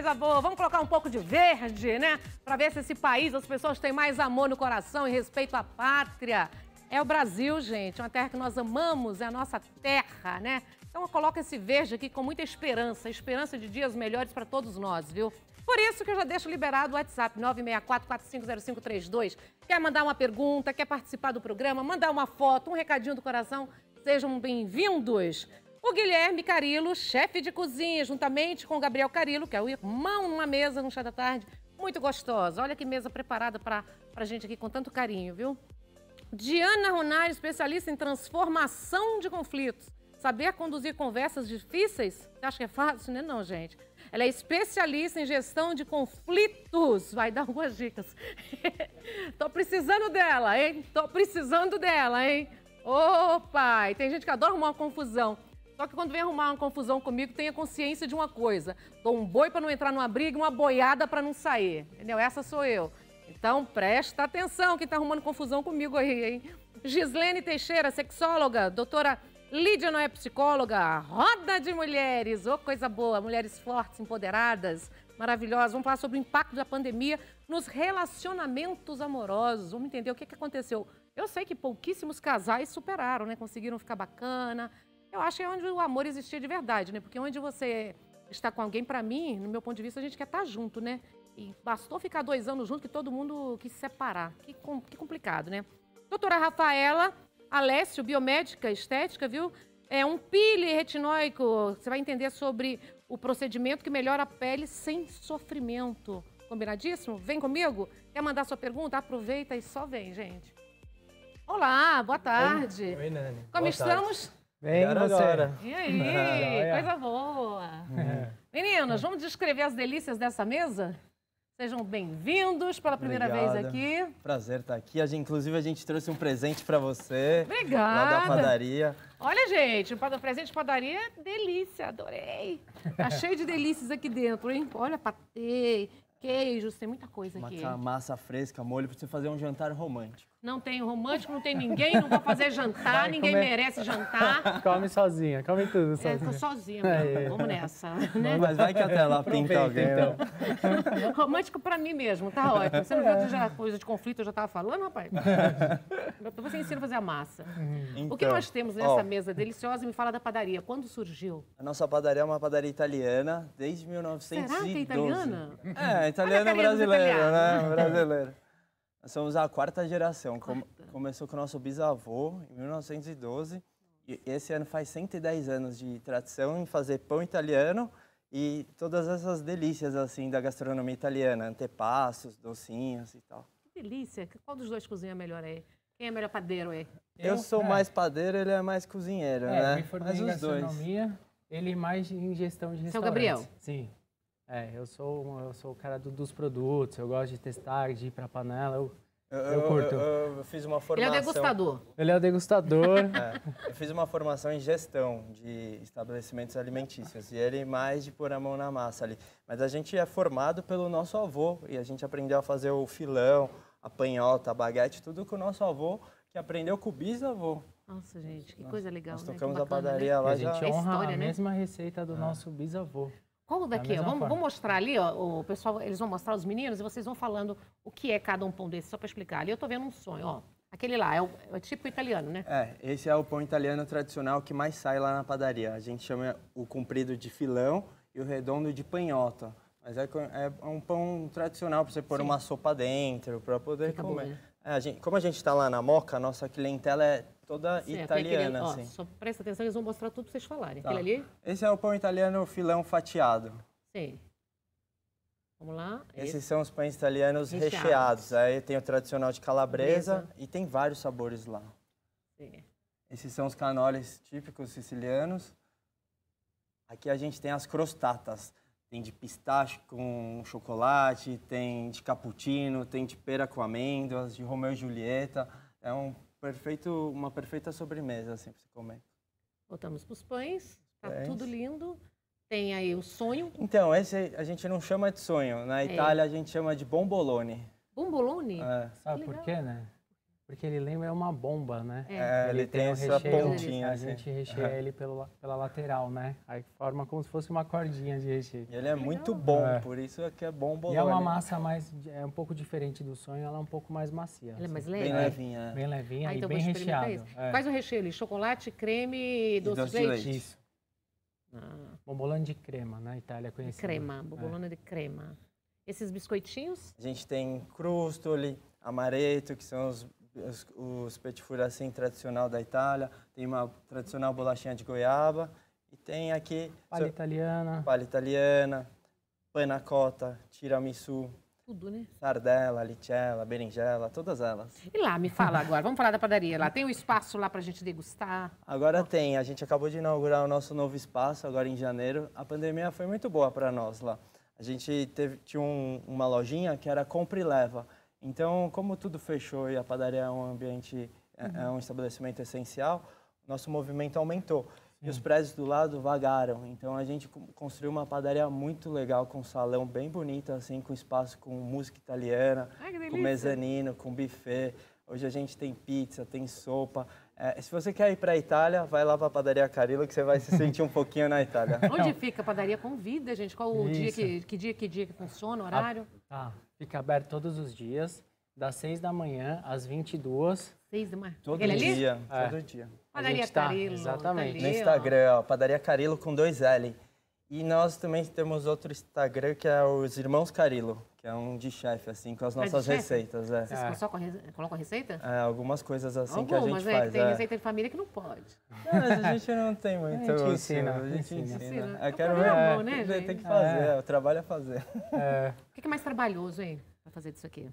coisa boa. Vamos colocar um pouco de verde, né? Para ver se esse país, as pessoas têm mais amor no coração e respeito à pátria. É o Brasil, gente, é uma terra que nós amamos, é a nossa terra, né? Então coloca esse verde aqui com muita esperança, esperança de dias melhores para todos nós, viu? Por isso que eu já deixo liberado o WhatsApp 964450532. Quer mandar uma pergunta, quer participar do programa, mandar uma foto, um recadinho do coração, sejam bem-vindos. O Guilherme Carilo, chefe de cozinha, juntamente com o Gabriel Carilo, que é o irmão, numa mesa no chá da tarde, muito gostosa. Olha que mesa preparada para a gente aqui com tanto carinho, viu? Diana Ronari, especialista em transformação de conflitos. Saber conduzir conversas difíceis? Você acha que é fácil, né? Não, gente. Ela é especialista em gestão de conflitos. Vai dar algumas dicas. Tô precisando dela, hein? Tô precisando dela, hein? Ô, oh, pai, tem gente que adora uma confusão. Só que quando vem arrumar uma confusão comigo, tenha consciência de uma coisa. Dou um boi para não entrar numa briga e uma boiada para não sair. Entendeu? Essa sou eu. Então presta atenção que está arrumando confusão comigo aí, hein? Gislene Teixeira, sexóloga, doutora Lídia não é psicóloga, roda de mulheres, ô oh, coisa boa, mulheres fortes, empoderadas, maravilhosas. Vamos falar sobre o impacto da pandemia nos relacionamentos amorosos. Vamos entender o que, que aconteceu. Eu sei que pouquíssimos casais superaram, né? Conseguiram ficar bacana, eu acho que é onde o amor existia de verdade, né? Porque onde você está com alguém, para mim, no meu ponto de vista, a gente quer estar tá junto, né? E bastou ficar dois anos junto que todo mundo quis separar. Que, que complicado, né? Doutora Rafaela Alessio, biomédica estética, viu? É um pile retinóico. Você vai entender sobre o procedimento que melhora a pele sem sofrimento. Combinadíssimo? Vem comigo? Quer mandar sua pergunta? Aproveita e só vem, gente. Olá, boa tarde. Oi, Oi Nani. Como boa estamos? Tarde. Bem, agora, E aí, ah, coisa boa. É. Meninas, vamos descrever as delícias dessa mesa? Sejam bem-vindos pela primeira Obrigada. vez aqui. Prazer estar tá aqui. A gente, inclusive, a gente trouxe um presente para você. Obrigada. Lá da padaria. Olha, gente, o presente de padaria é delícia, adorei. Tá cheio de delícias aqui dentro, hein? Olha, patê, queijos, tem muita coisa Uma aqui. Uma massa fresca, molho, para você fazer um jantar romântico. Não tem romântico, não tem ninguém, não vou fazer jantar, Vai, ninguém merece jantar. Come sozinha, come tudo sozinha. É, tô sozinha é. vamos nessa. Né? Mas vai que até lá pinta alguém, né? então. romântico pra mim mesmo, tá ótimo. Você não viu que já, coisa de conflito, eu já tava falando, rapaz? Você ensina a fazer a massa. Então, o que nós então, temos nessa ó, mesa deliciosa? Me fala da padaria, quando surgiu? A nossa padaria é uma padaria italiana, desde 1912. Será que é italiana? É, italiana brasileira, né? Brasileira. Nós somos a quarta geração. Quarta. Com, começou com o nosso bisavô em 1912. E esse ano faz 110 anos de tradição em fazer pão italiano e todas essas delícias assim da gastronomia italiana, antepassos, docinhos e tal. Que delícia! Qual dos dois cozinha melhor aí? Quem é melhor padeiro aí? Eu, sou é. mais padeiro, ele é mais cozinheiro, é, né? Eu me Mas em gastronomia, dois. ele mais em gestão de restaurantes. Seu Gabriel. Sim. É, eu sou, eu sou o cara do, dos produtos, eu gosto de testar, de ir para panela, eu, eu, eu curto. Eu, eu, fiz uma formação... Ele é o degustador. Ele é o degustador. é, eu fiz uma formação em gestão de estabelecimentos alimentícios e ele mais de pôr a mão na massa ali. Mas a gente é formado pelo nosso avô e a gente aprendeu a fazer o filão, a panhota, a baguete, tudo com o nosso avô, que aprendeu com o bisavô. Nossa, gente, que nós, coisa legal. Nós né? tocamos né? bacana, a padaria né? lá e a gente já... É honra a, história, a né? mesma receita do ah. nosso bisavô. Qual daqui? Da vamos, vamos, mostrar ali, ó, o pessoal, eles vão mostrar os meninos e vocês vão falando o que é cada um pão desse, só para explicar. Ali eu estou vendo um sonho, ó. Aquele lá, é o, é o tipo italiano, né? É, esse é o pão italiano tradicional que mais sai lá na padaria. A gente chama o comprido de filão e o redondo de panhota. Mas é, é um pão tradicional para você pôr Sim. uma sopa dentro, para poder Fica comer. Bom, né? é, a gente, como a gente está lá na Moca, a nossa clientela é toda é, italiana. É ó, assim. Só presta atenção, eles vão mostrar tudo para vocês falarem. Tá. Aquele ali? Esse é o pão italiano filão fatiado. Sim. Vamos lá. Esses esse. são os pães italianos recheados. recheados. Aí tem o tradicional de calabresa Beleza. e tem vários sabores lá. Sim. Esses são os canoles típicos sicilianos. Aqui a gente tem as crostatas. Tem de pistache com chocolate, tem de cappuccino, tem de pera com amêndoas, de Romeu e Julieta. É um perfeito, uma perfeita sobremesa assim para você comer. Voltamos para os pães. Tá pães. tudo lindo. Tem aí o sonho. Então, esse a gente não chama de sonho. Na é. Itália a gente chama de bombolone. Bombolone? É. Sabe por quê, né? Porque ele lembra é uma bomba, né? É. é, ele, ele tem, tem essa recheio, pontinha. A assim. gente recheia é. ele pelo, pela lateral, né? Aí forma como se fosse uma cordinha de recheio. E ele é muito bom, é. por isso é que é bom E é uma massa mais, é um pouco diferente do sonho, ela é um pouco mais macia. Ela é assim. mais leve? Bem levinha. Bem levinha ah, então e bem recheada. É. o um recheio ali, chocolate, creme e doce, doce de leite. leite. Isso. Ah. Bombolone de crema, na né? Itália conhecida. Crema, bombolone é. de crema. Esses biscoitinhos? A gente tem crustoli, amareto, que são os os, os assim tradicional da Itália, tem uma tradicional bolachinha de goiaba e tem aqui palha so, italiana, palha italiana, panacota, tiramisu, tudo, né? Sardela, lichela, berinjela, todas elas. E lá, me fala agora, vamos falar da padaria lá. Tem um espaço lá pra gente degustar? Agora tem, a gente acabou de inaugurar o nosso novo espaço agora em janeiro. A pandemia foi muito boa para nós lá. A gente teve, tinha um, uma lojinha que era compra e leva. Então, como tudo fechou e a padaria é um ambiente, é, é uhum. é um estabelecimento essencial, nosso movimento aumentou. Sim. E os prédios do lado vagaram. Então, a gente construiu uma padaria muito legal, com um salão bem bonito, assim, com espaço com música italiana, Ai, com mezanino, com buffet. Hoje a gente tem pizza, tem sopa. É, se você quer ir para a Itália, vai lá para a padaria Carilo que você vai se sentir um pouquinho na Itália. Onde fica a padaria? Convida, gente. Qual o Isso. dia que, que dia que dia que funciona, horário? Ah, tá. Fica aberto todos os dias, das 6 da manhã às 22. 6 da manhã. Todo Aquele dia, é. todo dia. Padaria tá, Exatamente. no Instagram, ó, Padaria Carilo com dois L. E nós também temos outro Instagram que é os Irmãos Carilo. Que é um de chefe, assim, com as é nossas é receitas. É. Vocês é. só colocam receita? É, algumas coisas assim algumas, que a gente é, faz. Tem é. receita de família que não pode. Não, mas a gente não tem muito. A gente ensina. A gente ensina. Eu é, é quero ver. Bom, né, gente? Tem que fazer, o trabalho é fazer. O que é mais trabalhoso, hein, pra fazer disso aqui?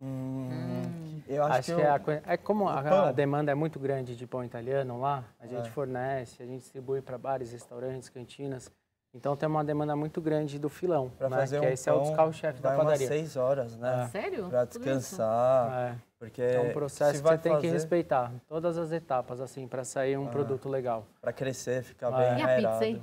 hum. Eu acho, hum. acho que, que eu... é, a, é como a, a, demanda é muito grande de pão italiano lá, a gente é. fornece, a gente distribui para bares, restaurantes, cantinas. Então tem uma demanda muito grande do filão, pra né? fazer que é um esse pão, é o carro-chefe da padaria. Umas seis horas, né? É. Sério? Para descansar. É. Porque é um processo que você tem que respeitar todas as etapas assim para sair um ah. produto legal. Para crescer, ficar ah. bem. E aerado. a pizza, hein?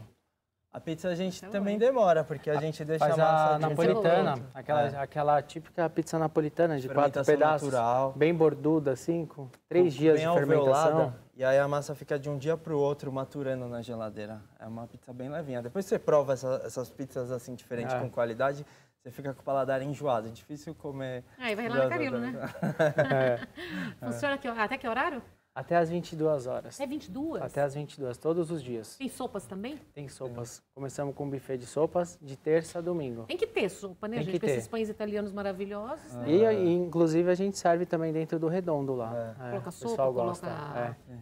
A pizza a gente também demora, porque a, a gente deixa a massa napolitana, aquela, é. aquela típica pizza napolitana de quatro pedaços, natural. bem borduda assim, com três com, dias bem de fermentação. E aí a massa fica de um dia para o outro maturando na geladeira. É uma pizza bem levinha. Depois você prova essa, essas pizzas assim diferentes é. com qualidade, você fica com o paladar enjoado, é difícil comer. Aí vai lá na carilo, né? é. Funciona que, até que horário? Até as 22 horas. É 22? Até as 22, todos os dias. Tem sopas também? Tem sopas. É. Começamos com um buffet de sopas de terça a domingo. Tem que ter sopa, né, Tem gente? tem ter. esses pães italianos maravilhosos. Ah. Né? E, inclusive, a gente serve também dentro do redondo lá. É. É, coloca sopa, o pessoal gosta. Coloca... É. É.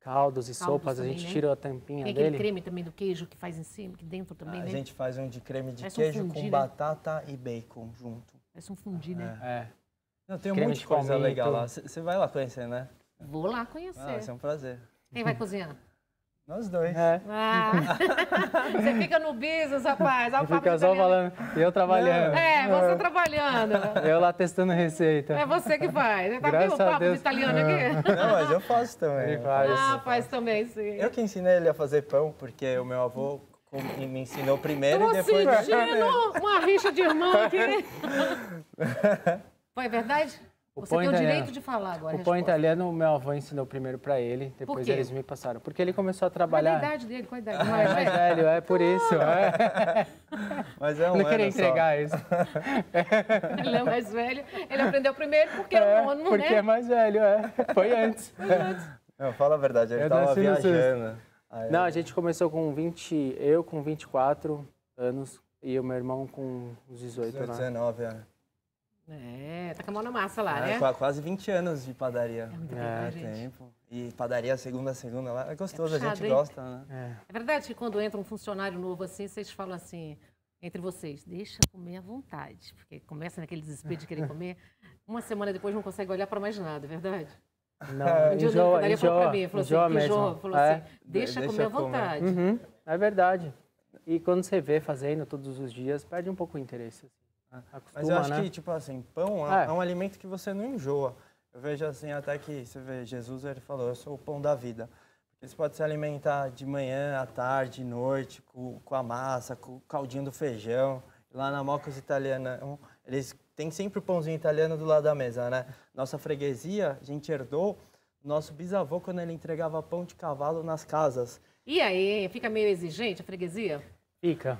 Caldos e Caldos sopas, também, a gente né? tira a tampinha Tem dele. Tem creme também do queijo que faz em cima, que dentro também, ah, né? A gente faz um de creme de Parece queijo um fundi, com né? batata e bacon junto. Parece um fundi, né? É. Não, tem um monte de coisa legal lá. Você vai lá conhecer, né? Vou lá conhecer. Ah, vai ser é um prazer. Quem vai cozinhar? Nós dois. É. Ah. você fica no business, rapaz. Olha fica só falando. E eu trabalhando. É, você é. trabalhando. Eu lá testando receita. É você que faz. tá Graças vendo o papo de italiano aqui? É. Não, mas eu faço também. Ele faz. Ah, faz também, sim. Eu que ensinei ele a fazer pão, porque o meu avô me ensinou primeiro Tô e depois... Tô sentindo uma rixa de irmão aqui. Foi verdade? O Você tem italiano. o direito de falar agora. O pão italiano, meu avô ensinou primeiro para ele, depois eles me passaram. Porque ele começou a trabalhar. Qual é a idade dele? Qual é a idade? Não, é, é mais velho, é por isso. É. Mas é um Não queria entregar só. isso. ele é mais velho, ele aprendeu primeiro porque é, o nono, porque né? Porque é mais velho, é. Foi antes. Foi antes. Não, fala a verdade, ele estava viajando. Aí, Não, a gente começou com 20, eu com 24 anos e o meu irmão com uns 18, 19, né? 19, anos. É, tá com a mão na massa lá, é, né? Quase 20 anos de padaria. É muito é, tempo, gente. tempo. E padaria segunda a segunda lá. É gostoso, é puxado, a gente hein? gosta, né? É. é verdade que quando entra um funcionário novo assim, vocês falam assim, entre vocês, deixa comer à vontade. Porque começa naquele desespero de querer comer. Uma semana depois não consegue olhar para mais nada, é verdade? Não, um dia enjoa, o enjoa, falou para mim, falou enjoa assim, mesmo. Enjoa, falou assim, é, deixa, deixa comer à vontade. Uhum, é verdade. E quando você vê fazendo todos os dias, perde um pouco o interesse. Assim. Acostuma, Mas eu acho né? que, tipo assim, pão é, é. é. um alimento que você não enjoa. Eu vejo assim, até que você vê, Jesus ele falou, eu sou o pão da vida. Você pode se alimentar de manhã, à tarde, noite, com, com a massa, com o caldinho do feijão. Lá na Mocos Italiana, eles têm sempre o pãozinho italiano do lado da mesa, né? Nossa freguesia, a gente herdou nosso bisavô quando ele entregava pão de cavalo nas casas. E aí, fica meio exigente a freguesia? Fica.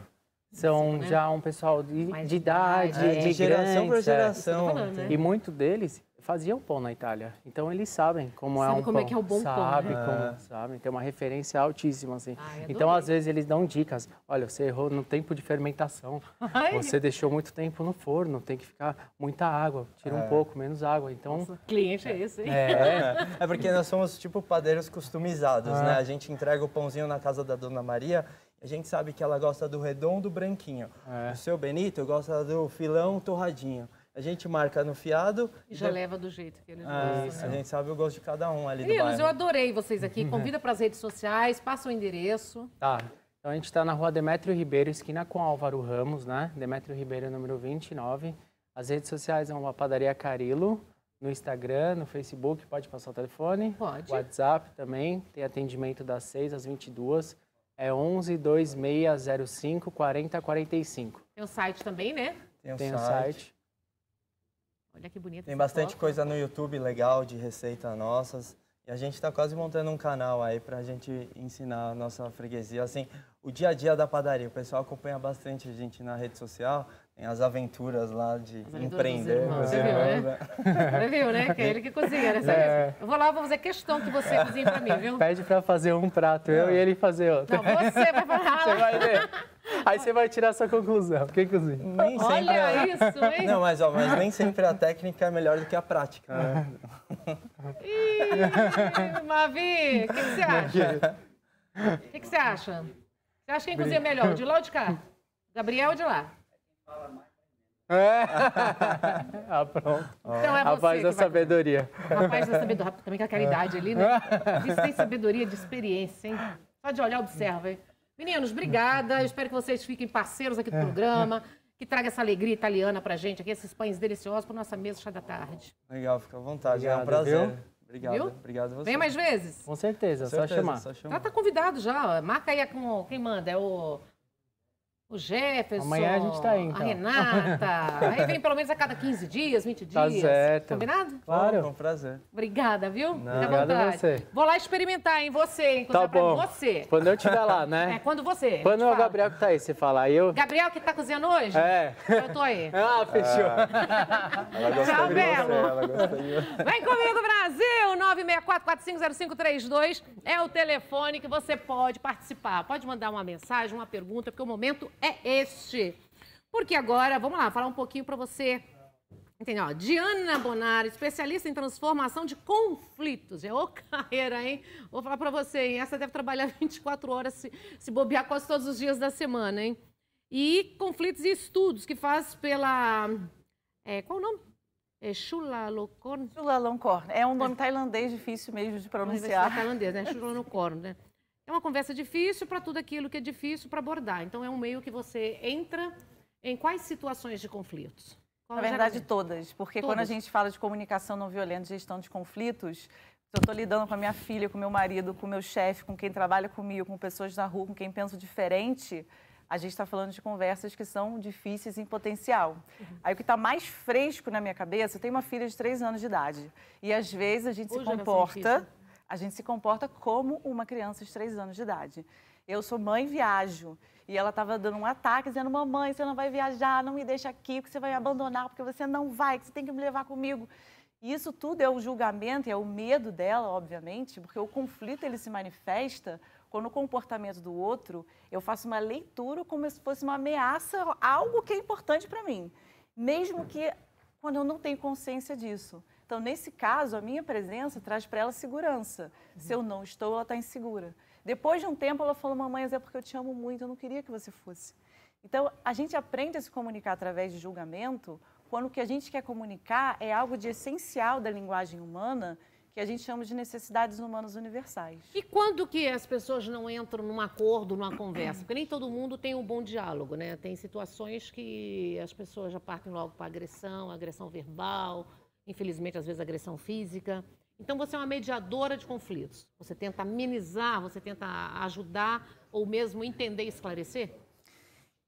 São assim, né? já um pessoal de, de idade, é, de geração por geração. Falando, né? E muito deles faziam pão na Itália. Então eles sabem como é Sabe é um como é pão. É que é o bom sabe pão, né? como, é. sabe? Tem uma referência altíssima assim. Ai, então às vezes eles dão dicas. Olha, você errou no tempo de fermentação. Ai. Você deixou muito tempo no forno, tem que ficar muita água, tira é. um pouco, menos água. Então, Nossa, cliente é esse, hein? É, é, porque nós somos tipo padeiros customizados, ah. né? A gente entrega o pãozinho na casa da dona Maria a gente sabe que ela gosta do redondo branquinho. É. O seu Benito gosta do filão torradinho. A gente marca no fiado. E já, já... leva do jeito que eles é, gostam. Né? A gente sabe o gosto de cada um ali Meninos, eu adorei vocês aqui. Convida para as redes sociais, passa o endereço. Tá. Então a gente está na rua Demétrio Ribeiro, esquina com Álvaro Ramos, né? Demétrio Ribeiro, número 29. As redes sociais são a Padaria Carilo, no Instagram, no Facebook, pode passar o telefone. Pode. WhatsApp também, tem atendimento das 6 às 22 é 11 2605 4045. Tem o um site também, né? Tem o um Tem site. site. Olha que bonito. Tem bastante foto. coisa no YouTube legal de receita nossas. E a gente está quase montando um canal aí para a gente ensinar a nossa freguesia. Assim, o dia a dia da padaria. O pessoal acompanha bastante a gente na rede social as aventuras lá de aventuras empreender. Você viu, né? você viu, né? Que é ele que cozinha, né? É. Eu vou lá, vou fazer questão que você cozinha pra para mim, viu? Pede para fazer um prato, eu e ele fazer outro. Não, você vai falar. Você vai ver. Aí você vai tirar sua conclusão. Quem cozinha? Nem sempre. Olha a... É. isso, hein? Não, mas, ó, mas nem sempre a técnica é melhor do que a prática. Né? Ih, Mavi, o que, você acha? O que, você acha? Você acha quem cozinha melhor, de lá ou de cá? Gabriel ou de lá? Fala mais. É. ah, pronto. Então é Rapaz da sabedoria. Vai... Rapaz da sabedoria. Também com a caridade ali, né? Isso tem sabedoria de experiência, hein? Só de olhar, observa, hein? Meninos, obrigada. Eu espero que vocês fiquem parceiros aqui do é. programa. Que traga essa alegria italiana pra gente aqui, esses pães deliciosos pra nossa mesa chá da tarde. Legal, fica à vontade. Obrigado, é um prazer. Viu? Obrigado. Viu? Obrigado a você. Vem mais vezes? Com certeza, Com certeza só, chamar. só chamar. Ela tá convidado já. Marca aí com quem manda. É o o Jefferson. Amanhã a gente está aí, então. A Renata. aí vem pelo menos a cada 15 dias, 20 tá dias. Tá certo. Combinado? Claro. Com prazer. Obrigada, viu? Não, Fica a você. Vou lá experimentar, em Você, hein? tá bom. pra você. Quando eu estiver lá, né? É, quando você. Quando é o fala. Gabriel que tá aí, você fala. Eu... Gabriel que tá cozinhando hoje? É. Eu tô aí. Ah, fechou. Ah. Tchau, Belo. Vem comigo, Brasil. 964-450532 é o telefone que você pode participar. Pode mandar uma mensagem, uma pergunta, porque o momento é este. Porque agora, vamos lá, falar um pouquinho para você. Entendeu? Diana Bonaro, especialista em transformação de conflitos. É ô carreira, hein? Vou falar para você, hein? Essa deve trabalhar 24 horas, se, se bobear quase todos os dias da semana, hein? E conflitos e estudos que faz pela. É, qual o nome? É Chulalongkorn? Chulalongkorn. É um nome é. tailandês difícil mesmo de pronunciar. É tailandês, né? Chulalongkorn, né? uma conversa difícil para tudo aquilo que é difícil para abordar. Então, é um meio que você entra em quais situações de conflitos? Qual Na é verdade, todas. Porque todas. quando a gente fala de comunicação não violenta, gestão de conflitos, eu estou lidando com a minha filha, com meu marido, com meu chefe, com quem trabalha comigo, com pessoas na rua, com quem penso diferente, a gente está falando de conversas que são difíceis em potencial. Uhum. Aí o que está mais fresco na minha cabeça, eu tenho uma filha de três anos de idade. E às vezes a gente Hoje se comporta é a gente se comporta como uma criança de três anos de idade. Eu sou mãe, viajo. E ela estava dando um ataque, dizendo: Mamãe, você não vai viajar, não me deixa aqui, porque você vai me abandonar, porque você não vai, que você tem que me levar comigo. E isso tudo é o julgamento, é o medo dela, obviamente, porque o conflito ele se manifesta quando o comportamento do outro eu faço uma leitura como se fosse uma ameaça, algo que é importante para mim. Mesmo que quando eu não tenho consciência disso. Então, nesse caso, a minha presença traz para ela segurança. Uhum. Se eu não estou, ela está insegura. Depois de um tempo, ela falou: Mamãe, mas é porque eu te amo muito, eu não queria que você fosse. Então, a gente aprende a se comunicar através de julgamento quando o que a gente quer comunicar é algo de essencial da linguagem humana que a gente chama de necessidades humanas universais. E quando que as pessoas não entram num acordo, numa conversa? Porque nem todo mundo tem um bom diálogo, né? Tem situações que as pessoas já partem logo para agressão, agressão verbal, infelizmente às vezes agressão física. Então você é uma mediadora de conflitos. Você tenta amenizar, você tenta ajudar ou mesmo entender e esclarecer?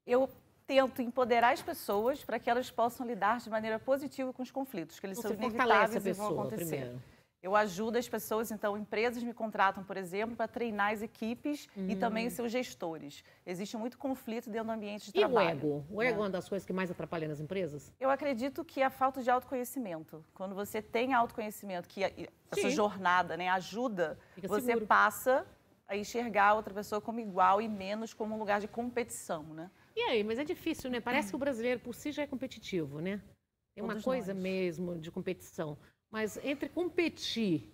Eu tento empoderar as pessoas para que elas possam lidar de maneira positiva com os conflitos, que eles então, você são inevitáveis e vão acontecer. Primeiro. Eu ajudo as pessoas, então, empresas me contratam, por exemplo, para treinar as equipes hum. e também os seus gestores. Existe muito conflito dentro do ambiente de e trabalho. E o ego? O ego né? é uma das coisas que mais atrapalha nas empresas? Eu acredito que é a falta de autoconhecimento. Quando você tem autoconhecimento, que essa jornada né, ajuda, Fica você seguro. passa a enxergar a outra pessoa como igual e menos como um lugar de competição, né? E aí, mas é difícil, né? Parece que o brasileiro por si já é competitivo, né? Tem uma Todos coisa nós. mesmo de competição. Mas entre competir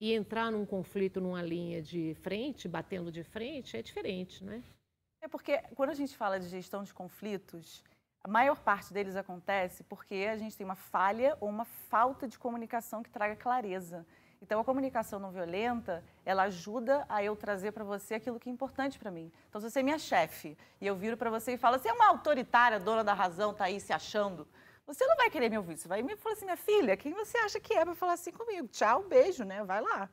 e entrar num conflito numa linha de frente, batendo de frente, é diferente, né? É porque quando a gente fala de gestão de conflitos, a maior parte deles acontece porque a gente tem uma falha ou uma falta de comunicação que traga clareza. Então, a comunicação não violenta, ela ajuda a eu trazer para você aquilo que é importante para mim. Então, se você é minha chefe e eu viro para você e falo, você é uma autoritária, dona da razão, tá aí se achando, você não vai querer me ouvir, você vai me falar assim, minha filha, quem você acha que é para falar assim comigo? Tchau, beijo, né? Vai lá.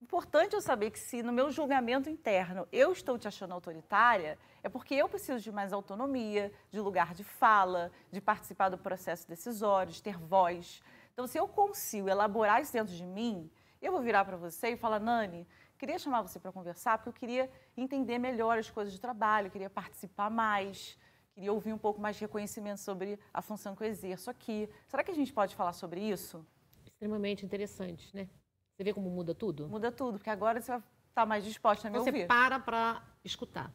Importante eu saber que se no meu julgamento interno eu estou te achando autoritária, é porque eu preciso de mais autonomia, de lugar de fala, de participar do processo decisório, de ter voz. Então, se eu consigo elaborar isso dentro de mim, eu vou virar para você e falar, Nani, queria chamar você para conversar porque eu queria entender melhor as coisas de trabalho, queria participar mais. Queria ouvir um pouco mais de reconhecimento sobre a função que eu exerço aqui. Será que a gente pode falar sobre isso? Extremamente interessante, né? Você vê como muda tudo? Muda tudo, porque agora você está mais disposta a me você ouvir. Você para para escutar.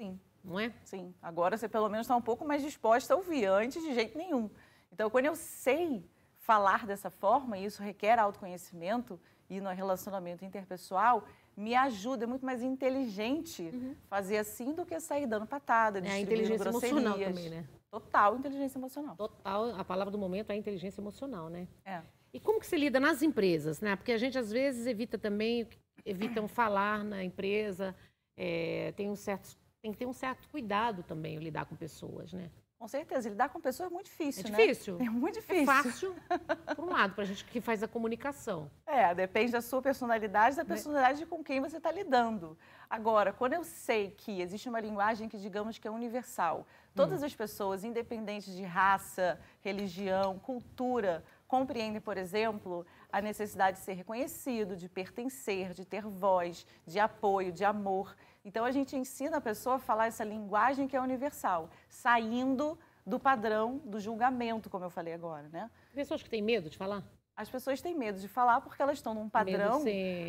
Sim. Não é? Sim. Agora você pelo menos está um pouco mais disposta a ouvir, antes de jeito nenhum. Então, quando eu sei falar dessa forma, e isso requer autoconhecimento e no relacionamento interpessoal, me ajuda, é muito mais inteligente uhum. fazer assim do que sair dando patada, é, a inteligência grosserias. emocional também, né? Total inteligência emocional. Total, a palavra do momento é inteligência emocional, né? É. E como que se lida nas empresas, né? Porque a gente às vezes evita também, evitam falar na empresa, é, tem um certo, tem que ter um certo cuidado também lidar com pessoas, né? Com certeza, lidar com pessoas é muito difícil, é né? Difícil. É muito é difícil. É fácil, por um lado, para a gente que faz a comunicação. É, depende da sua personalidade, da personalidade de com quem você está lidando. Agora, quando eu sei que existe uma linguagem que, digamos, que é universal, todas hum. as pessoas, independentes de raça, religião, cultura, compreendem, por exemplo, a necessidade de ser reconhecido, de pertencer, de ter voz, de apoio, de amor. Então a gente ensina a pessoa a falar essa linguagem que é universal, saindo do padrão do julgamento, como eu falei agora, né? Pessoas que têm medo de falar? As pessoas têm medo de falar porque elas estão num padrão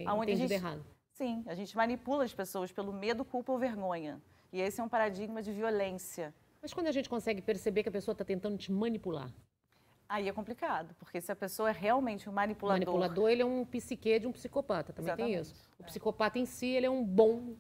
aonde a gente errado. Sim, a gente manipula as pessoas pelo medo, culpa ou vergonha. E esse é um paradigma de violência. Mas quando a gente consegue perceber que a pessoa está tentando te manipular? Aí é complicado, porque se a pessoa é realmente um manipulador... O manipulador, ele é um psique de um psicopata, também Exatamente. tem isso. O é. psicopata em si, ele é um bom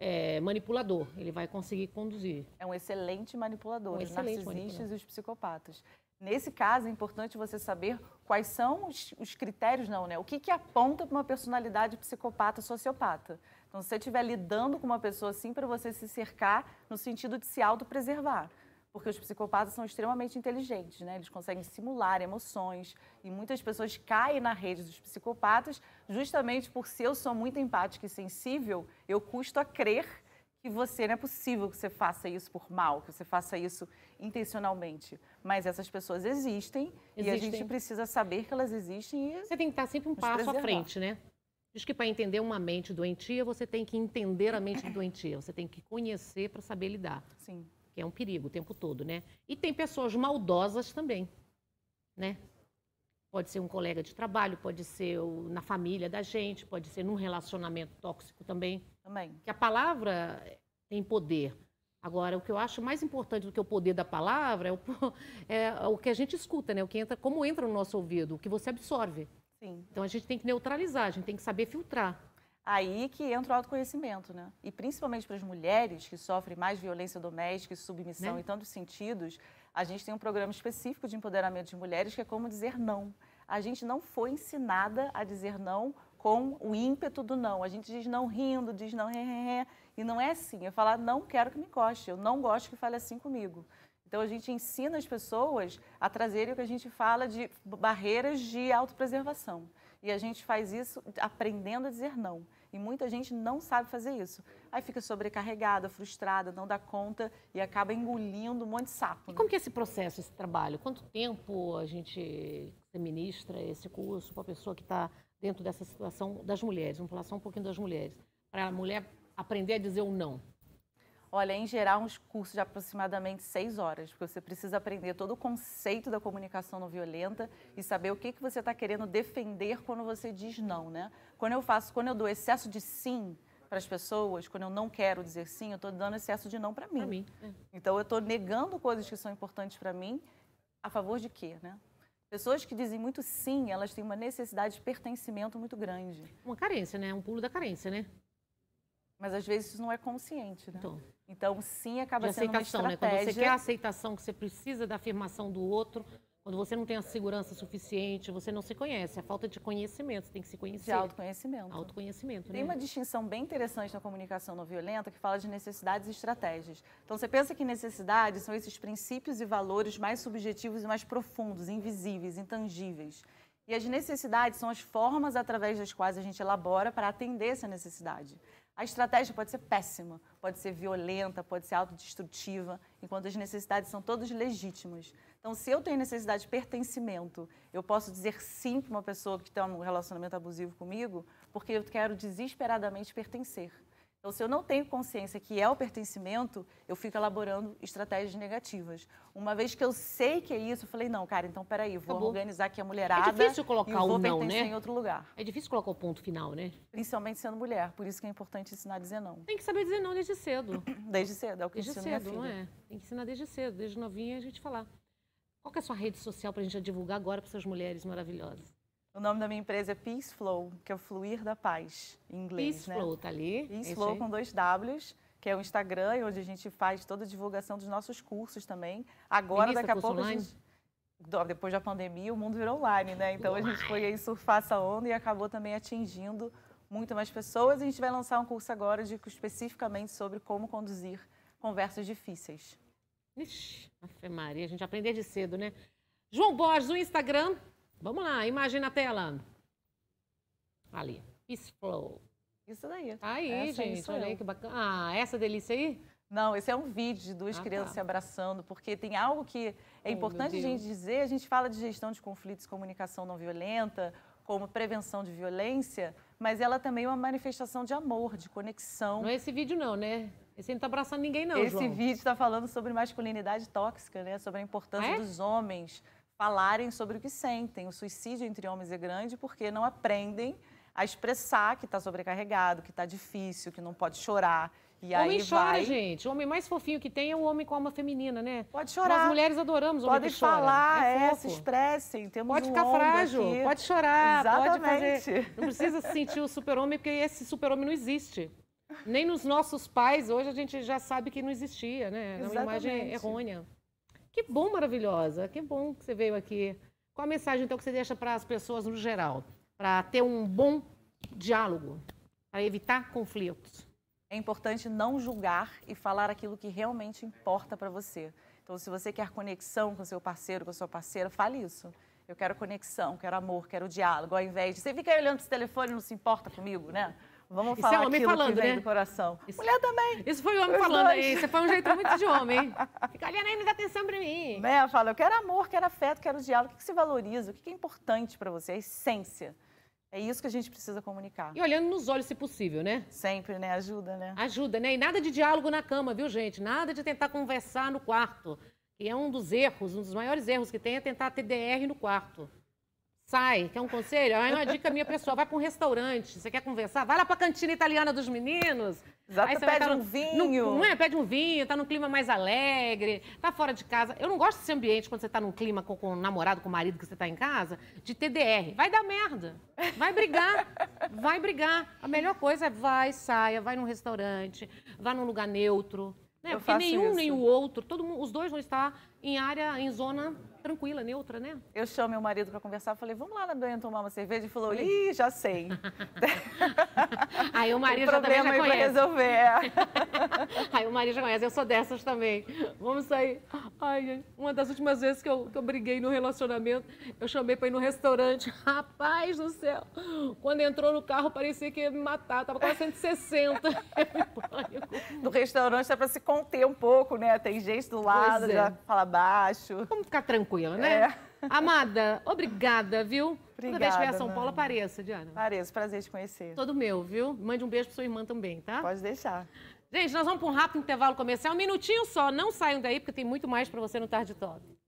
é, manipulador, ele vai conseguir conduzir. É um excelente manipulador, um os excelente narcisistas manipulador. e os psicopatas. Nesse caso, é importante você saber quais são os, os critérios, não, né? O que, que aponta para uma personalidade psicopata, sociopata. Então, se você estiver lidando com uma pessoa assim, para você se cercar no sentido de se autopreservar porque os psicopatas são extremamente inteligentes, né? Eles conseguem simular emoções e muitas pessoas caem na rede dos psicopatas justamente por se eu sou muito empática e sensível, eu custo a crer que você não é possível que você faça isso por mal, que você faça isso intencionalmente. Mas essas pessoas existem, existem. e a gente precisa saber que elas existem. E você tem que estar sempre um passo preservar. à frente, né? Diz que para entender uma mente doentia, você tem que entender a mente doentia, você tem que conhecer para saber lidar. Sim que é um perigo o tempo todo, né? E tem pessoas maldosas também, né? Pode ser um colega de trabalho, pode ser na família da gente, pode ser num relacionamento tóxico também. Também. Que a palavra tem poder. Agora, o que eu acho mais importante do que o poder da palavra é o, é o que a gente escuta, né? O que entra, como entra no nosso ouvido, o que você absorve. Sim. Então a gente tem que neutralizar, a gente tem que saber filtrar. Aí que entra o autoconhecimento, né? E principalmente para as mulheres que sofrem mais violência doméstica e submissão né? em tantos sentidos, a gente tem um programa específico de empoderamento de mulheres que é como dizer não. A gente não foi ensinada a dizer não com o ímpeto do não. A gente diz não rindo, diz não, e não é assim. Eu falar, não quero que me encoste, eu não gosto que fale assim comigo. Então a gente ensina as pessoas a trazerem o que a gente fala de barreiras de autopreservação. E a gente faz isso aprendendo a dizer não. E muita gente não sabe fazer isso. Aí fica sobrecarregada, frustrada, não dá conta e acaba engolindo um monte de sapo. E né? como que é esse processo, esse trabalho? Quanto tempo a gente ministra esse curso para a pessoa que está dentro dessa situação das mulheres? Vamos falar só um pouquinho das mulheres. Para a mulher aprender a dizer o não. Olha, em geral, uns cursos de aproximadamente seis horas, porque você precisa aprender todo o conceito da comunicação não violenta e saber o que, que você está querendo defender quando você diz não, né? Quando eu faço, quando eu dou excesso de sim, para as pessoas, quando eu não quero dizer sim, eu estou dando excesso de não para mim. mim. É. Então eu estou negando coisas que são importantes para mim a favor de quê, né? Pessoas que dizem muito sim, elas têm uma necessidade de pertencimento muito grande. Uma carência, né? Um pulo da carência, né? Mas às vezes isso não é consciente, né? Então, então sim, acaba sendo aceitação, uma estratégia. Né? Quando você quer a aceitação, que você precisa da afirmação do outro, quando você não tem a segurança suficiente, você não se conhece. A é falta de conhecimento, você tem que se conhecer. De autoconhecimento. Autoconhecimento, né? Tem uma distinção bem interessante na comunicação não violenta que fala de necessidades e estratégias. Então, você pensa que necessidades são esses princípios e valores mais subjetivos e mais profundos, invisíveis, intangíveis. E as necessidades são as formas através das quais a gente elabora para atender essa necessidade. A estratégia pode ser péssima, pode ser violenta, pode ser autodestrutiva, enquanto as necessidades são todas legítimas. Então, se eu tenho necessidade de pertencimento, eu posso dizer sim para uma pessoa que tem um relacionamento abusivo comigo, porque eu quero desesperadamente pertencer. Então, se eu não tenho consciência que é o pertencimento, eu fico elaborando estratégias negativas. Uma vez que eu sei que é isso, eu falei, não, cara, então peraí, vou Acabou. organizar aqui a é mulherada. É difícil colocar o não, né? em outro lugar. É difícil colocar o ponto final, né? Principalmente sendo mulher, por isso que é importante ensinar a dizer não. Tem que saber dizer não desde cedo. Desde cedo, é o que desde eu ensino cedo, minha filha. não é? Tem que ensinar desde cedo, desde novinha a gente falar. Qual é a sua rede social para a gente divulgar agora para essas mulheres maravilhosas? O nome da minha empresa é Peace Flow, que é o fluir da paz, em inglês, Peace né? Flow, tá ali. Peace Flow com dois Ws, que é o Instagram, onde a gente faz toda a divulgação dos nossos cursos também. Agora, Ministra, daqui a pouco, online? a gente depois da pandemia, o mundo virou online, né? Então a gente foi aí surfar essa onda e acabou também atingindo muito mais pessoas. A gente vai lançar um curso agora de, especificamente sobre como conduzir conversas difíceis. Ixi, Maria, a gente aprendeu de cedo, né? João Borges, o Instagram, Vamos lá, imagem a tela. Ali, Peace Flow. Isso daí. Tá aí, essa gente, olha aí que bacana. Ah, essa delícia aí? Não, esse é um vídeo de duas ah, tá. crianças tá. se abraçando, porque tem algo que é oh, importante a gente dizer. A gente fala de gestão de conflitos, comunicação não violenta, como prevenção de violência, mas ela também é uma manifestação de amor, de conexão. Não é esse vídeo não, né? Esse não está abraçando ninguém não, Esse João. vídeo está falando sobre masculinidade tóxica, né? Sobre a importância ah, é? dos homens falarem sobre o que sentem. O suicídio entre homens é grande porque não aprendem a expressar que está sobrecarregado, que está difícil, que não pode chorar. E homem aí chora, vai... gente. O homem mais fofinho que tem é o homem com alma feminina, né? Pode chorar. As mulheres adoramos o homem pode que chora. falar, é, é se expressem. Temos pode um ficar frágil, aqui. pode chorar, Exatamente. pode fazer. Não precisa se sentir o super-homem, porque esse super-homem não existe. Nem nos nossos pais, hoje a gente já sabe que não existia, né? É uma imagem errônea. Que bom, maravilhosa. Que bom que você veio aqui. Qual a mensagem, então, que você deixa para as pessoas no geral? Para ter um bom diálogo, para evitar conflitos? É importante não julgar e falar aquilo que realmente importa para você. Então, se você quer conexão com seu parceiro, com sua parceira, fale isso. Eu quero conexão, quero amor, quero diálogo, ao invés de você ficar olhando esse telefone e não se importa comigo, né? Vamos é falar Isso é homem falando, né? do coração. Isso. Mulher também. Isso foi o homem Os falando dois. aí. Você foi um jeito muito de homem, Fica ali, nem me dá atenção pra mim. Né? Fala, eu quero amor, quero afeto, quero diálogo. O que, você valoriza? O que é importante para você? A essência. É isso que a gente precisa comunicar. E olhando nos olhos, se possível, né? Sempre, né? Ajuda, né? Ajuda, né? E nada de diálogo na cama, viu, gente? Nada de tentar conversar no quarto. E é um dos erros, um dos maiores erros que tem é tentar TDR no quarto. Sai, quer um conselho? Ah, é uma dica minha pessoal. Vai para um restaurante, você quer conversar? Vai lá para a cantina italiana dos meninos. Exato, aí você pede tá um vinho. No, não é? Pede um vinho, tá num clima mais alegre, tá fora de casa. Eu não gosto desse ambiente quando você tá num clima com, com o namorado, com o marido que você tá em casa, de TDR. Vai dar merda. Vai brigar. vai brigar. A melhor coisa é vai, saia, vai num restaurante, vai num lugar neutro. Né? Eu Porque nenhum isso. nem o outro, todo mundo, os dois vão estar em área, em zona tranquila, neutra, né? Eu chamo meu marido para conversar, falei, vamos lá na Doenha tomar uma cerveja? Ele falou, ih, já sei. Aí o marido o já também já conhece. resolver. É. Aí o marido já conhece, eu sou dessas também. Vamos sair. Ai, uma das últimas vezes que eu, que eu briguei no relacionamento, eu chamei para ir no restaurante. Rapaz do céu, quando entrou no carro parecia que ia me matar, tava quase 160. no restaurante é para se conter um pouco, né? Tem gente do lado, é. já fala baixo. Vamos ficar tranquilo tranquila, né? É. Amada, obrigada, viu? Obrigada, Toda vez que vier a São Paulo, apareça, Diana. Apareça, prazer te conhecer. Todo meu, viu? Mande um beijo pra sua irmã também, tá? Pode deixar. Gente, nós vamos para um rápido intervalo comercial, um minutinho só. Não saiam daí, porque tem muito mais para você no Tarde Top.